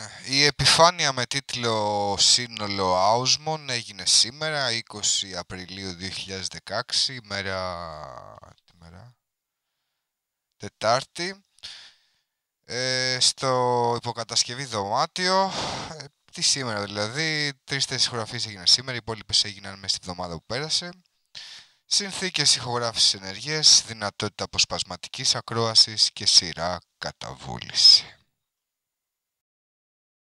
Ναι. Η επιφάνεια με τίτλο «Σύνολο Άουσμον» έγινε σήμερα, 20 Απριλίου 2016, ημέρα... Τι μέρα? Τετάρτη, ε, στο υποκατασκευή δωμάτιο. Ε, τι σήμερα δηλαδή, τρεις-τέσσερις ηχογραφίες έγιναν σήμερα, οι υπόλοιπες έγιναν μέσα στη βδομάδα που πέρασε. Συνθήκες ηχογράφησης ενεργέ, δυνατότητα αποσπασματικής ακρόασης και σειρά καταβούλησης.